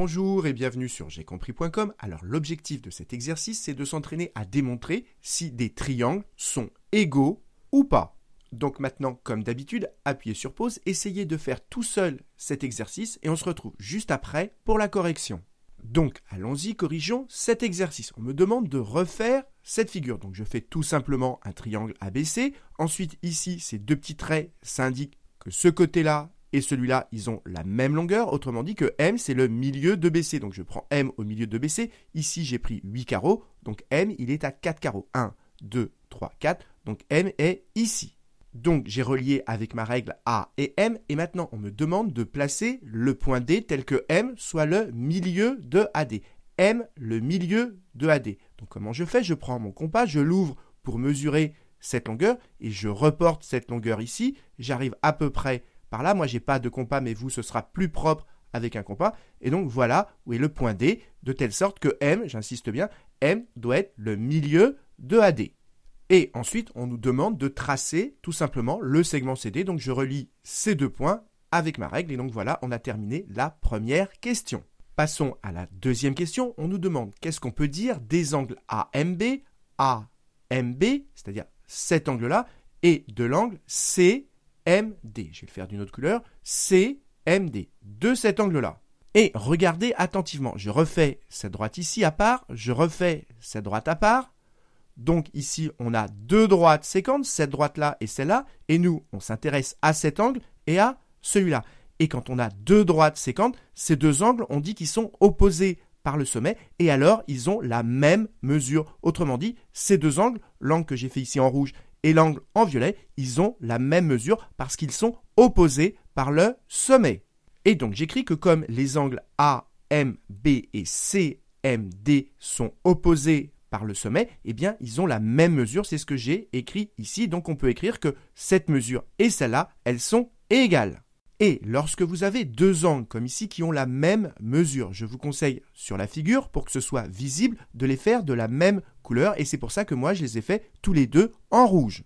Bonjour et bienvenue sur compris.com. Alors l'objectif de cet exercice, c'est de s'entraîner à démontrer si des triangles sont égaux ou pas. Donc maintenant, comme d'habitude, appuyez sur pause, essayez de faire tout seul cet exercice et on se retrouve juste après pour la correction. Donc allons-y, corrigeons cet exercice. On me demande de refaire cette figure. Donc je fais tout simplement un triangle ABC. Ensuite ici, ces deux petits traits s'indiquent que ce côté-là et celui-là, ils ont la même longueur. Autrement dit que M, c'est le milieu de BC. Donc je prends M au milieu de BC. Ici, j'ai pris 8 carreaux. Donc M, il est à 4 carreaux. 1, 2, 3, 4. Donc M est ici. Donc j'ai relié avec ma règle A et M. Et maintenant, on me demande de placer le point D tel que M soit le milieu de AD. M, le milieu de AD. Donc comment je fais Je prends mon compas, je l'ouvre pour mesurer cette longueur et je reporte cette longueur ici. J'arrive à peu près par là. Moi, j'ai pas de compas, mais vous, ce sera plus propre avec un compas. Et donc, voilà où est le point D, de telle sorte que M, j'insiste bien, M doit être le milieu de AD. Et ensuite, on nous demande de tracer tout simplement le segment CD. Donc, je relis ces deux points avec ma règle. Et donc, voilà, on a terminé la première question. Passons à la deuxième question. On nous demande qu'est-ce qu'on peut dire des angles AMB, AMB, c'est-à-dire cet angle-là, et de l'angle C, MD. Je vais le faire d'une autre couleur. CMD. De cet angle-là. Et regardez attentivement. Je refais cette droite ici à part. Je refais cette droite à part. Donc ici, on a deux droites sécantes, cette droite-là et celle-là. Et nous, on s'intéresse à cet angle et à celui-là. Et quand on a deux droites sécantes, ces deux angles, on dit qu'ils sont opposés par le sommet. Et alors, ils ont la même mesure. Autrement dit, ces deux angles, l'angle que j'ai fait ici en rouge et l'angle en violet, ils ont la même mesure parce qu'ils sont opposés par le sommet. Et donc j'écris que comme les angles A, M, B et C, M, D sont opposés par le sommet, eh bien ils ont la même mesure, c'est ce que j'ai écrit ici. Donc on peut écrire que cette mesure et celle-là, elles sont égales. Et lorsque vous avez deux angles comme ici qui ont la même mesure, je vous conseille sur la figure pour que ce soit visible de les faire de la même couleur et c'est pour ça que moi je les ai fait tous les deux en rouge.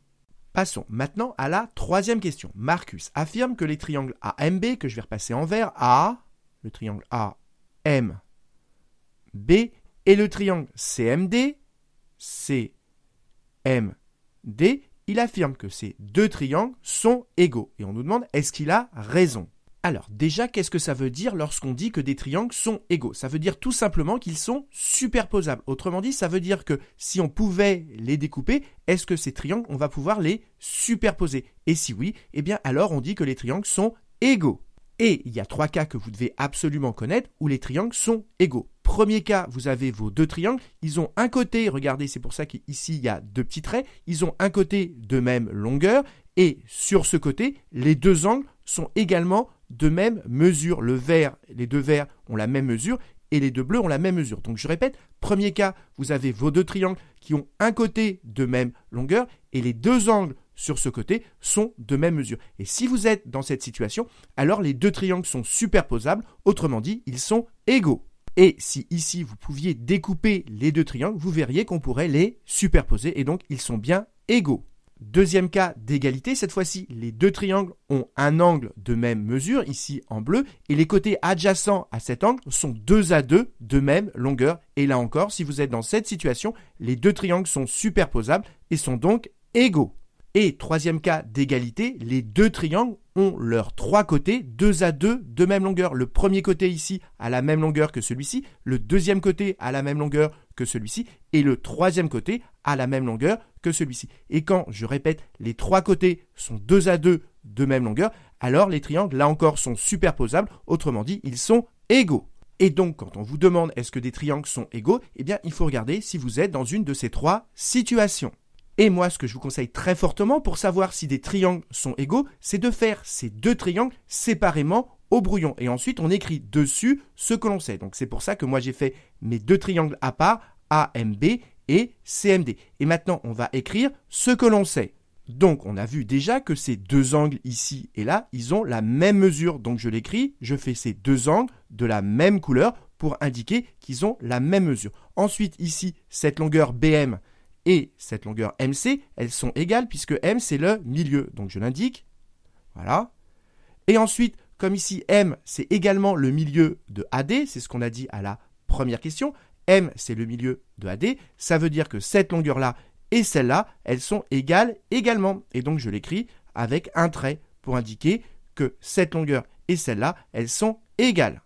Passons maintenant à la troisième question. Marcus affirme que les triangles AMB que je vais repasser en vert, A, le triangle AMB, et le triangle CMD, CMD il affirme que ces deux triangles sont égaux. Et on nous demande, est-ce qu'il a raison alors déjà, qu'est-ce que ça veut dire lorsqu'on dit que des triangles sont égaux Ça veut dire tout simplement qu'ils sont superposables. Autrement dit, ça veut dire que si on pouvait les découper, est-ce que ces triangles, on va pouvoir les superposer Et si oui, eh bien alors on dit que les triangles sont égaux. Et il y a trois cas que vous devez absolument connaître où les triangles sont égaux. Premier cas, vous avez vos deux triangles. Ils ont un côté, regardez, c'est pour ça qu'ici il y a deux petits traits. Ils ont un côté de même longueur et sur ce côté, les deux angles sont également de même mesure. Le vert, les deux verts ont la même mesure et les deux bleus ont la même mesure. Donc je répète, premier cas, vous avez vos deux triangles qui ont un côté de même longueur et les deux angles sur ce côté sont de même mesure. Et si vous êtes dans cette situation, alors les deux triangles sont superposables, autrement dit, ils sont égaux. Et si ici vous pouviez découper les deux triangles, vous verriez qu'on pourrait les superposer et donc ils sont bien égaux. Deuxième cas d'égalité, cette fois-ci, les deux triangles ont un angle de même mesure, ici en bleu, et les côtés adjacents à cet angle sont deux à deux de même longueur. Et là encore, si vous êtes dans cette situation, les deux triangles sont superposables et sont donc égaux. Et troisième cas d'égalité, les deux triangles ont leurs trois côtés, deux à deux, de même longueur. Le premier côté ici a la même longueur que celui-ci, le deuxième côté a la même longueur que celui-ci, et le troisième côté a la même longueur que celui-ci. Et quand, je répète, les trois côtés sont deux à deux de même longueur, alors les triangles, là encore, sont superposables, autrement dit, ils sont égaux. Et donc, quand on vous demande est-ce que des triangles sont égaux, eh bien, il faut regarder si vous êtes dans une de ces trois situations. Et moi, ce que je vous conseille très fortement pour savoir si des triangles sont égaux, c'est de faire ces deux triangles séparément au brouillon. Et ensuite, on écrit dessus ce que l'on sait. Donc c'est pour ça que moi, j'ai fait mes deux triangles à part, AMB et CMD. Et maintenant, on va écrire ce que l'on sait. Donc on a vu déjà que ces deux angles ici et là, ils ont la même mesure. Donc je l'écris, je fais ces deux angles de la même couleur pour indiquer qu'ils ont la même mesure. Ensuite ici, cette longueur BM, et cette longueur MC, elles sont égales puisque M c'est le milieu. Donc je l'indique. Voilà. Et ensuite, comme ici M c'est également le milieu de AD, c'est ce qu'on a dit à la première question, M c'est le milieu de AD, ça veut dire que cette longueur-là et celle-là, elles sont égales également. Et donc je l'écris avec un trait pour indiquer que cette longueur et celle-là, elles sont égales.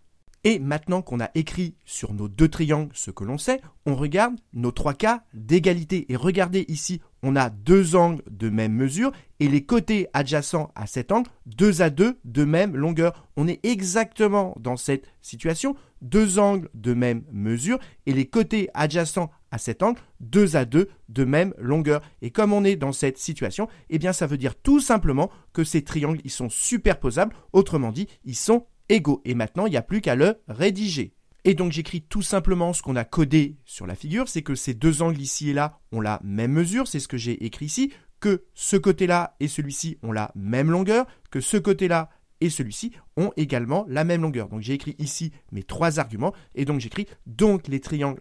Et maintenant qu'on a écrit sur nos deux triangles ce que l'on sait, on regarde nos trois cas d'égalité. Et regardez ici, on a deux angles de même mesure et les côtés adjacents à cet angle, deux à deux de même longueur. On est exactement dans cette situation, deux angles de même mesure et les côtés adjacents à cet angle, deux à deux de même longueur. Et comme on est dans cette situation, eh bien ça veut dire tout simplement que ces triangles, ils sont superposables, autrement dit, ils sont égaux. Et maintenant, il n'y a plus qu'à le rédiger. Et donc j'écris tout simplement ce qu'on a codé sur la figure, c'est que ces deux angles ici et là ont la même mesure, c'est ce que j'ai écrit ici, que ce côté-là et celui-ci ont la même longueur, que ce côté-là et celui-ci ont également la même longueur. Donc j'ai écrit ici mes trois arguments, et donc j'écris donc les triangles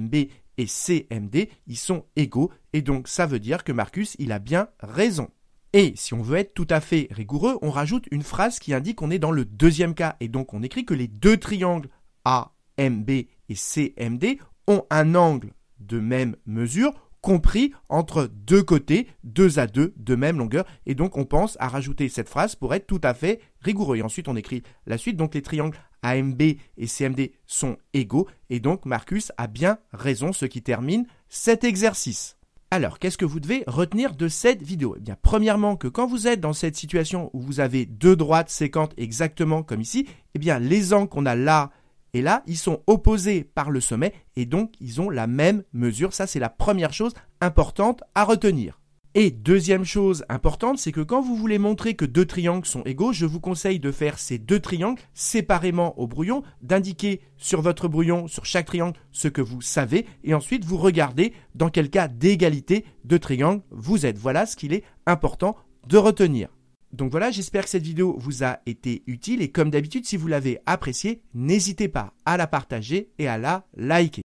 B et CMD, ils sont égaux, et donc ça veut dire que Marcus, il a bien raison. Et si on veut être tout à fait rigoureux, on rajoute une phrase qui indique qu'on est dans le deuxième cas. Et donc on écrit que les deux triangles AMB et CMD ont un angle de même mesure compris entre deux côtés, deux à deux, de même longueur. Et donc on pense à rajouter cette phrase pour être tout à fait rigoureux. Et ensuite on écrit la suite. Donc les triangles AMB et CMD sont égaux. Et donc Marcus a bien raison, ce qui termine cet exercice. Alors, qu'est-ce que vous devez retenir de cette vidéo Eh bien, premièrement, que quand vous êtes dans cette situation où vous avez deux droites séquentes exactement comme ici, eh bien, les angles qu'on a là et là, ils sont opposés par le sommet et donc ils ont la même mesure. Ça, c'est la première chose importante à retenir. Et deuxième chose importante, c'est que quand vous voulez montrer que deux triangles sont égaux, je vous conseille de faire ces deux triangles séparément au brouillon, d'indiquer sur votre brouillon, sur chaque triangle, ce que vous savez, et ensuite vous regardez dans quel cas d'égalité de triangle vous êtes. Voilà ce qu'il est important de retenir. Donc voilà, j'espère que cette vidéo vous a été utile et comme d'habitude, si vous l'avez appréciée, n'hésitez pas à la partager et à la liker.